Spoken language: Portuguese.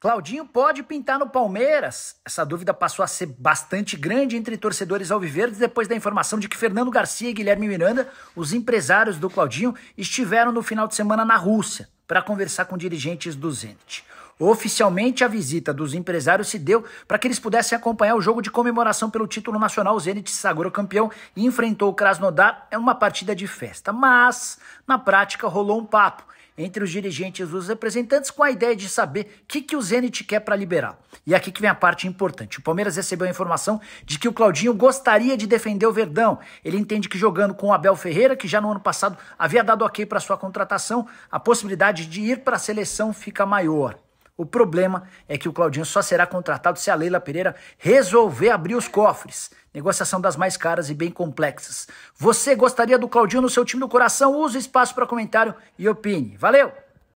Claudinho pode pintar no Palmeiras? Essa dúvida passou a ser bastante grande entre torcedores alviverdes depois da informação de que Fernando Garcia e Guilherme Miranda, os empresários do Claudinho, estiveram no final de semana na Rússia para conversar com dirigentes do Zenit. Oficialmente, a visita dos empresários se deu para que eles pudessem acompanhar o jogo de comemoração pelo título nacional. O Zenit se sagrou campeão e enfrentou o Krasnodar. É uma partida de festa. Mas, na prática, rolou um papo entre os dirigentes e os representantes com a ideia de saber o que, que o Zenit quer para liberar. E aqui que vem a parte importante. O Palmeiras recebeu a informação de que o Claudinho gostaria de defender o Verdão. Ele entende que jogando com o Abel Ferreira, que já no ano passado havia dado ok para sua contratação, a possibilidade de ir para a seleção fica maior. O problema é que o Claudinho só será contratado se a Leila Pereira resolver abrir os cofres. Negociação das mais caras e bem complexas. Você gostaria do Claudinho no seu time do coração? Use o espaço para comentário e opine. Valeu!